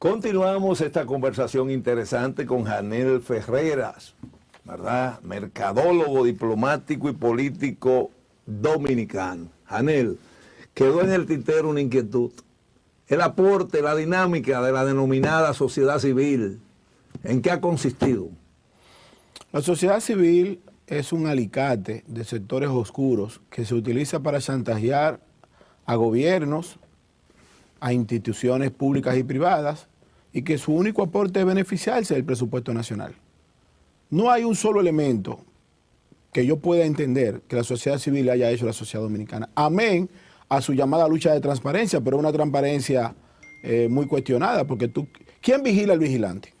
Continuamos esta conversación interesante con Janel Ferreras, ¿verdad? Mercadólogo, diplomático y político dominicano. Janel, quedó en el tintero una inquietud. El aporte, la dinámica de la denominada sociedad civil, ¿en qué ha consistido? La sociedad civil es un alicate de sectores oscuros que se utiliza para chantajear a gobiernos, a instituciones públicas y privadas y que su único aporte es beneficiarse del presupuesto nacional. No hay un solo elemento que yo pueda entender que la sociedad civil haya hecho la sociedad dominicana. Amén a su llamada lucha de transparencia, pero una transparencia eh, muy cuestionada, porque tú, ¿quién vigila al vigilante?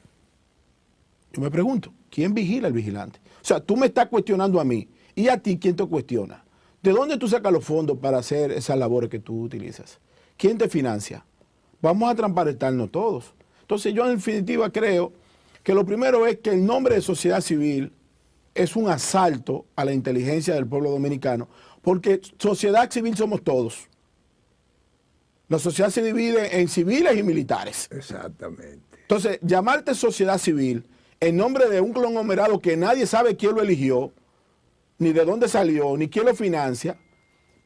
Yo me pregunto, ¿quién vigila al vigilante? O sea, tú me estás cuestionando a mí y a ti, ¿quién te cuestiona? ¿De dónde tú sacas los fondos para hacer esas labores que tú utilizas? ¿Quién te financia? Vamos a transparentarnos todos. Entonces yo en definitiva creo que lo primero es que el nombre de sociedad civil es un asalto a la inteligencia del pueblo dominicano, porque sociedad civil somos todos. La sociedad se divide en civiles y militares. Exactamente. Entonces, llamarte sociedad civil en nombre de un conglomerado que nadie sabe quién lo eligió, ni de dónde salió, ni quién lo financia,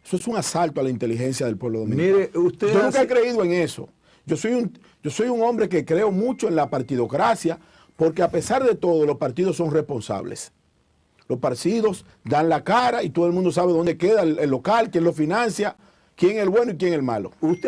eso es un asalto a la inteligencia del pueblo dominicano. Mire, usted Yo nunca he creído en eso. Yo soy un, yo soy un hombre que creo mucho en la partidocracia, porque a pesar de todo, los partidos son responsables. Los partidos dan la cara y todo el mundo sabe dónde queda el, local, quién lo financia, quién es el bueno y quién es el malo. Usted